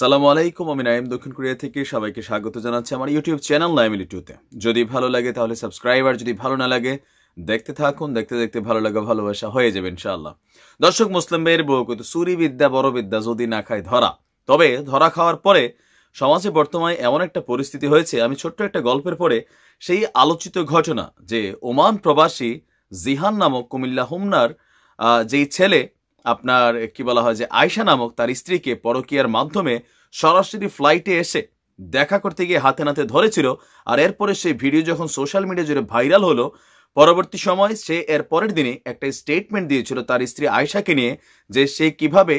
সালামু আলাইকুম আমি নাইম দক্ষিণ কোরিয়া থেকে সবাইকে স্বাগত জানাচ্ছি আমার ইউটিউব চ্যানেল লাইমিলি টুতে যদি ভালো লাগে তাহলে সাবস্ক্রাইব আর যদি ভালো না লাগে দেখতে থাকুন দেখতে দেখতে ভালো লাগে ভালোবাসা হয়ে যাবে ইনশাআল্লাহ দর্শক মুসলিম বের বউ কিন্তু সুরি বিদ্যা বড় বিদ্যা যদি না খায় ধরা তবে ধরা খাওয়ার পরে সমাজে বর্তমানে এমন একটা পরিস্থিতি হয়েছে আমি ছোট্ট একটা গল্পের পরে সেই আলোচিত ঘটনা যে ওমান প্রবাসী জিহান নামক কুমিল্লা হুমনার যেই ছেলে আপনার কি বলা হয় যে আয়সা নামক তার স্ত্রীকে পরকিয়ার মাধ্যমে সরাসরি ফ্লাইটে এসে দেখা করতে গিয়ে হাতে নাতে ধরেছিল আর এরপরে সেই ভিডিও যখন সোশ্যাল মিডিয়া জুড়ে ভাইরাল হলো পরবর্তী সময় সে এর পরের দিনে একটা স্টেটমেন্ট দিয়েছিল তার স্ত্রী আয়সাকে নিয়ে যে সে কিভাবে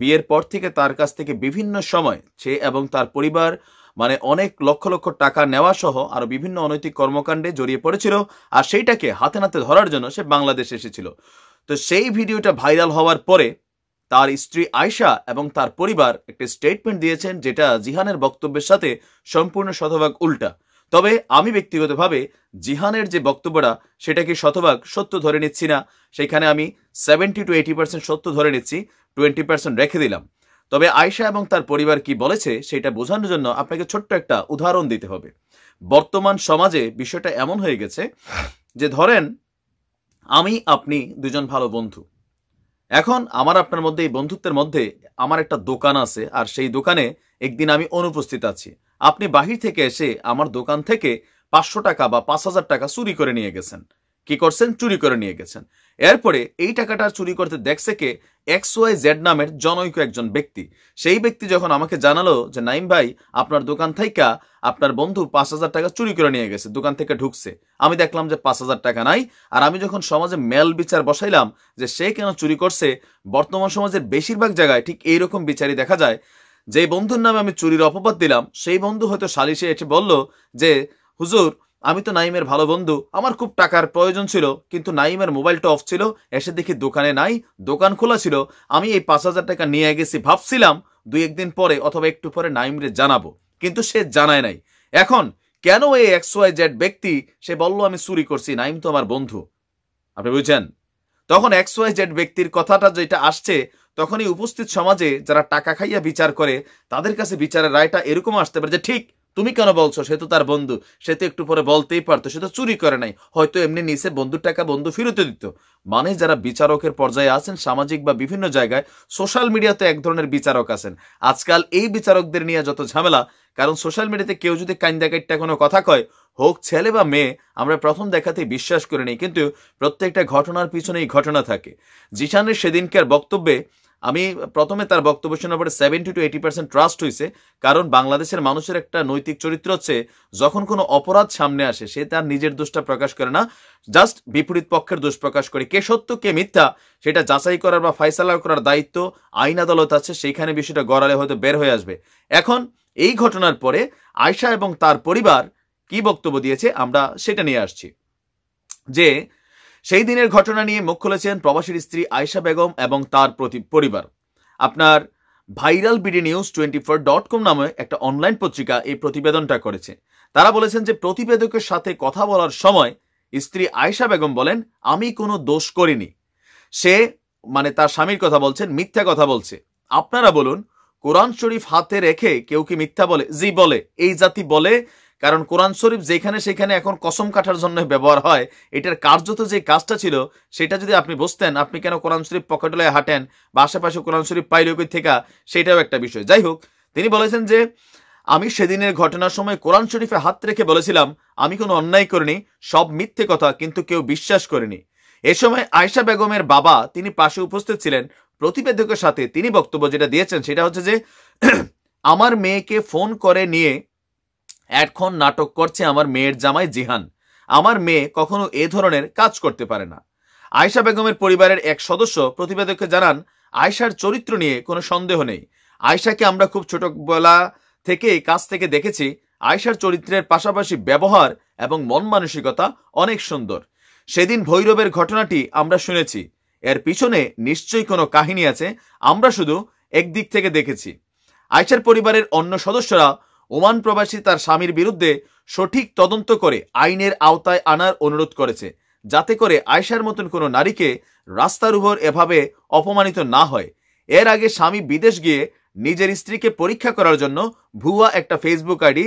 বিয়ের পর থেকে তার কাছ থেকে বিভিন্ন সময় সে এবং তার পরিবার মানে অনেক লক্ষ লক্ষ টাকা নেওয়া সহ আরও বিভিন্ন অনৈতিক কর্মকাণ্ডে জড়িয়ে পড়েছিল আর সেইটাকে হাতে নাতে ধরার জন্য সে বাংলাদেশে এসেছিল তো সেই ভিডিওটা ভাইরাল হওয়ার পরে তার স্ত্রী আয়শা এবং তার পরিবার একটি স্টেটমেন্ট দিয়েছেন যেটা জিহানের বক্তব্যের সাথে সম্পূর্ণ শতভাগ উল্টা তবে আমি ব্যক্তিগতভাবে জিহানের যে বক্তব্যটা সেটাকে শতভাগ সত্য ধরে নিচ্ছি না সেখানে আমি সেভেন্টি টু এইটি পার্সেন্ট সত্য ধরে নিচ্ছি টোয়েন্টি পার্সেন্ট রেখে দিলাম তবে আয়শা এবং তার পরিবার কি বলেছে সেটা বোঝানোর জন্য আপনাকে ছোট্ট একটা উদাহরণ দিতে হবে বর্তমান সমাজে বিষয়টা এমন হয়ে গেছে যে ধরেন আমি আপনি দুজন ভালো বন্ধু এখন আমার আপনার মধ্যে এই বন্ধুত্বের মধ্যে আমার একটা দোকান আছে আর সেই দোকানে একদিন আমি অনুপস্থিত আছি আপনি বাহির থেকে এসে আমার দোকান থেকে পাঁচশো টাকা বা পাঁচ হাজার টাকা চুরি করে নিয়ে গেছেন কি করছেন চুরি করে নিয়ে গেছেন এরপরে এই টাকাটা চুরি করতে দেখছে কে এক্স ওয়াই জেড নামের জনৈক একজন ব্যক্তি সেই ব্যক্তি যখন আমাকে জানালো যে নাইম ভাই আপনার দোকান থেকে আপনার বন্ধু পাঁচ হাজার টাকা চুরি করে নিয়ে গেছে দোকান থেকে ঢুকছে আমি দেখলাম যে পাঁচ হাজার টাকা নাই আর আমি যখন সমাজে মেল বিচার বসাইলাম যে সে কেন চুরি করছে বর্তমান সমাজের বেশিরভাগ জায়গায় ঠিক এইরকম বিচারই দেখা যায় যে বন্ধুর নামে আমি চুরির অপবাদ দিলাম সেই বন্ধু হয়তো সালিশে এসে বলল যে হুজুর আমি তো নাইমের ভালো বন্ধু আমার খুব টাকার প্রয়োজন ছিল কিন্তু নাইমের মোবাইলটা অফ ছিল এসে দেখি দোকানে নাই দোকান খোলা ছিল আমি এই পাঁচ হাজার টাকা নিয়ে গেছি ভাবছিলাম দুই একদিন পরে অথবা একটু পরে নাইমরে জানাবো কিন্তু সে জানায় নাই এখন কেন এই এক্স ওয়াই জেড ব্যক্তি সে বলল আমি চুরি করছি নাইম তো আমার বন্ধু আপনি বুঝছেন তখন এক্স ওয়াই জেড ব্যক্তির কথাটা যেটা আসছে তখনই উপস্থিত সমাজে যারা টাকা খাইয়া বিচার করে তাদের কাছে বিচারের রায়টা এরকম আসতে পারে যে ঠিক তুমি কেন বলছো সে তো তার বন্ধু সে তো একটু পরে বলতেই পারতো সে তো চুরি করে নাই হয়তো এমনি নিচে বন্ধুর টাকা বন্ধু ফিরতে দিত মানে যারা বিচারকের পর্যায়ে আছেন সামাজিক বা বিভিন্ন জায়গায় সোশ্যাল মিডিয়াতে এক ধরনের বিচারক আছেন আজকাল এই বিচারকদের নিয়ে যত ঝামেলা কারণ সোশ্যাল মিডিয়াতে কেউ যদি কাইন্দাকাইটটা কোনো কথা কয় হোক ছেলে বা মেয়ে আমরা প্রথম দেখাতে বিশ্বাস করে নিই কিন্তু প্রত্যেকটা ঘটনার পিছনেই ঘটনা থাকে জিশানের সেদিনকার বক্তব্যে আমি প্রথমে তার বক্তব্য শোনার পরে seventy two eighty percent trust হয়েছে কারণ বাংলাদেশের মানুষের একটা নৈতিক চরিত্র হচ্ছে যখন কোনো অপরাধ সামনে আসে সে তার নিজের দোষটা প্রকাশ করে না জাস্ট বিপরীত পক্ষের দোষ প্রকাশ করে কে সত্য কে মিথ্যা সেটা যাচাই করার বা ফাইসালা করার দায়িত্ব আইন আদালত আছে সেইখানে বিষয়টা গড়ালে হয়তো বের হয়ে আসবে এখন এই ঘটনার পরে আয়সা এবং তার পরিবার কি বক্তব্য দিয়েছে আমরা সেটা নিয়ে আসছি যে সেই দিনের ঘটনা নিয়ে মুখ খুলেছেন প্রবাসীর স্ত্রী আয়েশা বেগম এবং তার প্রতি পরিবার আপনার viral BD news twenty four dot com নামে একটা অনলাইন পত্রিকা এই প্রতিবেদনটা করেছে তারা বলেছেন যে প্রতিবেদকের সাথে কথা বলার সময় স্ত্রী আয়েশা বেগম বলেন আমি কোনো দোষ করিনি সে মানে তার স্বামীর কথা বলছেন মিথ্যা কথা বলছে আপনারা বলুন কোরআন শরীফ হাতে রেখে কেউ কি মিথ্যা বলে জি বলে এই জাতি বলে কারণ কোরআন শরীফ যেখানে সেখানে এখন কসম কাটার জন্য ব্যবহার হয় এটার কার্যত যে কাজটা ছিল সেটা যদি আপনি বসতেন আপনি কেন কোরআন শরীফ পকেটলায় হাঁটেন বা আশেপাশে কোরআন শরীফ পাইল থেকে সেটাও একটা বিষয় যাই হোক তিনি বলেছেন যে আমি সেদিনের ঘটনার সময় কোরআন শরীফে হাত রেখে বলেছিলাম আমি কোনো অন্যায় করিনি সব মিথ্যে কথা কিন্তু কেউ বিশ্বাস করেনি এ সময় আয়সা বেগমের বাবা তিনি পাশে উপস্থিত ছিলেন প্রতিবেদকের সাথে তিনি বক্তব্য যেটা দিয়েছেন সেটা হচ্ছে যে আমার মেয়েকে ফোন করে নিয়ে এখন নাটক করছে আমার মেয়ের জামাই জিহান আমার মেয়ে কখনো এ ধরনের কাজ করতে পারে না আয়সা বেগমের পরিবারের এক সদস্য প্রতিবেদককে জানান আয়সার চরিত্র নিয়ে কোনো সন্দেহ নেই আয়সাকে আমরা খুব ছোটবেলা থেকে কাজ থেকে দেখেছি আয়সার চরিত্রের পাশাপাশি ব্যবহার এবং মন মানসিকতা অনেক সুন্দর সেদিন ভৈরবের ঘটনাটি আমরা শুনেছি এর পিছনে নিশ্চয়ই কোনো কাহিনী আছে আমরা শুধু একদিক থেকে দেখেছি আয়শার পরিবারের অন্য সদস্যরা ওমান প্রবাসী তার স্বামীর বিরুদ্ধে সঠিক তদন্ত করে আইনের আওতায় আনার অনুরোধ করেছে যাতে করে আয়সার মতন কোনো নারীকে রাস্তারুহর এভাবে অপমানিত না হয় এর আগে স্বামী বিদেশ গিয়ে নিজের স্ত্রীকে পরীক্ষা করার জন্য ভুয়া একটা ফেসবুক আইডি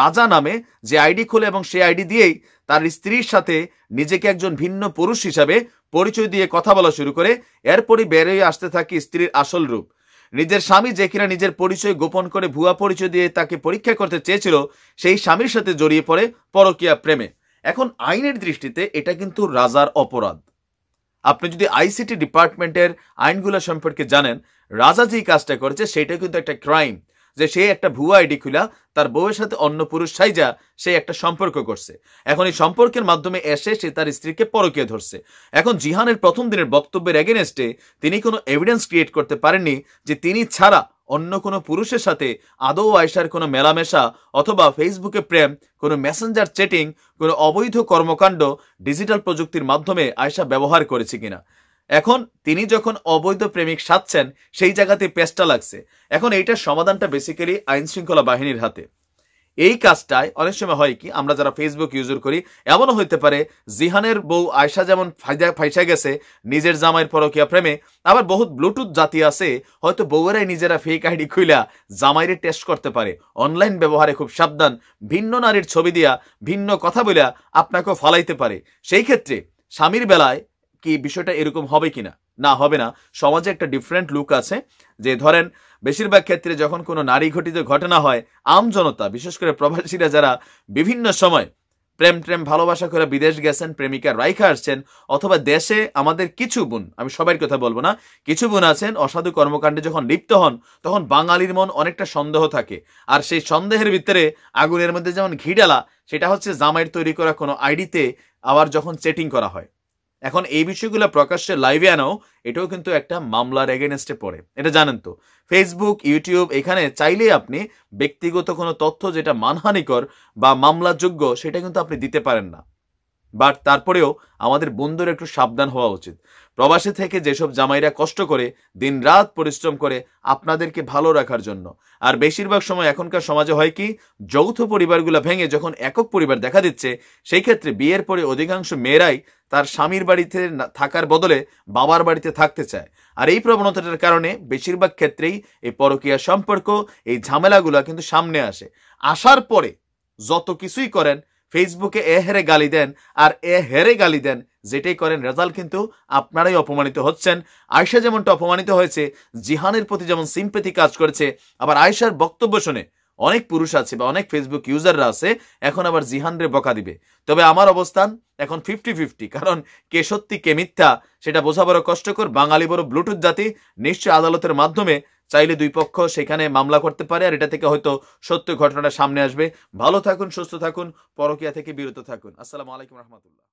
রাজা নামে যে আইডি খোলে এবং সেই আইডি দিয়েই তার স্ত্রীর সাথে নিজেকে একজন ভিন্ন পুরুষ হিসাবে পরিচয় দিয়ে কথা বলা শুরু করে এরপরই বেড়ে আসতে থাকে স্ত্রীর আসল রূপ নিজের স্বামী যে কিনা নিজের পরিচয় গোপন করে ভুয়া পরিচয় দিয়ে তাকে পরীক্ষা করতে চেয়েছিল সেই স্বামীর সাথে জড়িয়ে পড়ে পরকিয়া প্রেমে এখন আইনের দৃষ্টিতে এটা কিন্তু রাজার অপরাধ আপনি যদি আইসিটি ডিপার্টমেন্টের আইনগুলো সম্পর্কে জানেন রাজা যেই কাজটা করেছে সেটা কিন্তু একটা ক্রাইম যে সে একটা ভুয়া আইডি খুলা তার বউয়ের সাথে অন্য পুরুষ সাইজা সে একটা সম্পর্ক করছে এখন এই সম্পর্কের মাধ্যমে এসে সে তার স্ত্রীকে পরকে ধরছে এখন জিহানের প্রথম দিনের বক্তব্যের এগেনেস্টে তিনি কোনো এভিডেন্স ক্রিয়েট করতে পারেননি যে তিনি ছাড়া অন্য কোনো পুরুষের সাথে আদৌ আয়সার কোনো মেলামেশা অথবা ফেসবুকে প্রেম কোনো মেসেঞ্জার চেটিং কোনো অবৈধ কর্মকাণ্ড ডিজিটাল প্রযুক্তির মাধ্যমে আয়সা ব্যবহার করেছে কিনা এখন তিনি যখন অবৈধ প্রেমিক সাজছেন সেই জায়গাতে পেস্টা লাগছে এখন এইটার সমাধানটা বেসিক্যালি আইন শৃঙ্খলা বাহিনীর হাতে এই কাজটায় অনেক সময় হয় কি আমরা যারা ফেসবুক ইউজার করি এমনও হইতে পারে জিহানের বউ আয়সা যেমন ফাইসা গেছে নিজের জামাইয়ের পরকিয়া প্রেমে আবার বহুত ব্লুটুথ জাতি আছে হয়তো বউয়েরাই নিজেরা ফেক আইডি খুইলা জামাইরে টেস্ট করতে পারে অনলাইন ব্যবহারে খুব সাবধান ভিন্ন নারীর ছবি দিয়া ভিন্ন কথা বলিয়া আপনাকেও ফালাইতে পারে সেই ক্ষেত্রে স্বামীর বেলায় কি বিষয়টা এরকম হবে কিনা না হবে না সমাজে একটা ডিফারেন্ট লুক আছে যে ধরেন বেশিরভাগ ক্ষেত্রে যখন কোনো নারী ঘটিত ঘটনা হয় আমজনতা বিশেষ করে প্রবাসীরা যারা বিভিন্ন সময় প্রেম প্রেম ভালোবাসা করে বিদেশ গেছেন প্রেমিকা রাইখা আসছেন অথবা দেশে আমাদের কিছু বোন আমি সবার কথা বলবো না কিছু বোন আছেন অসাধু কর্মকাণ্ডে যখন লিপ্ত হন তখন বাঙালির মন অনেকটা সন্দেহ থাকে আর সেই সন্দেহের ভিতরে আগুনের মধ্যে যেমন ঘি ডালা সেটা হচ্ছে জামাইয়ের তৈরি করা কোনো আইডিতে আবার যখন চেটিং করা হয় এখন এই বিষয়গুলো প্রকাশ্যে লাইভে আনাও এটাও কিন্তু একটা মামলার এগেনস্টে পড়ে এটা জানেন তো ফেসবুক ইউটিউব এখানে চাইলে আপনি ব্যক্তিগত কোনো তথ্য যেটা মানহানিকর বা মামলাযোগ্য সেটা কিন্তু আপনি দিতে পারেন না বাট তারপরেও আমাদের বন্ধুর একটু সাবধান হওয়া উচিত প্রবাসী থেকে যেসব জামাইরা কষ্ট করে দিন রাত পরিশ্রম করে আপনাদেরকে ভালো রাখার জন্য আর বেশিরভাগ সময় এখনকার সমাজে হয় কি যৌথ পরিবারগুলো ভেঙে যখন একক পরিবার দেখা দিচ্ছে সেই ক্ষেত্রে বিয়ের পরে অধিকাংশ মেয়েরাই তার স্বামীর বাড়িতে থাকার বদলে বাবার বাড়িতে থাকতে চায় আর এই প্রবণতাটার কারণে বেশিরভাগ ক্ষেত্রেই এই পরকীয়া সম্পর্ক এই ঝামেলাগুলো কিন্তু সামনে আসে আসার পরে যত কিছুই করেন ফেসবুকে এ হেরে গালি দেন আর এ হেরে গালি দেন যেটাই করেন রেজাল্ট কিন্তু আপনারাই অপমানিত হচ্ছেন আয়সা যেমনটা অপমানিত হয়েছে জিহানের প্রতি যেমন সিম্পেথি কাজ করেছে আবার আয়সার বক্তব্য শুনে অনেক পুরুষ আছে বা অনেক ফেসবুক ইউজাররা আছে এখন আবার জিহানরে বকা দিবে তবে আমার অবস্থান এখন ফিফটি ফিফটি কারণ কে সত্যি কে মিথ্যা সেটা বোঝা বড় কষ্টকর বাঙালি বড় ব্লুটুথ জাতি নিশ্চয় আদালতের মাধ্যমে চাইলে দুই পক্ষ সেখানে মামলা করতে পারে আর এটা থেকে হয়তো সত্য ঘটনাটা সামনে আসবে ভালো থাকুন সুস্থ থাকুন পরকিয়া থেকে বিরত থাকুন আসসালামু আলাইকুম রহমতুল্লাহ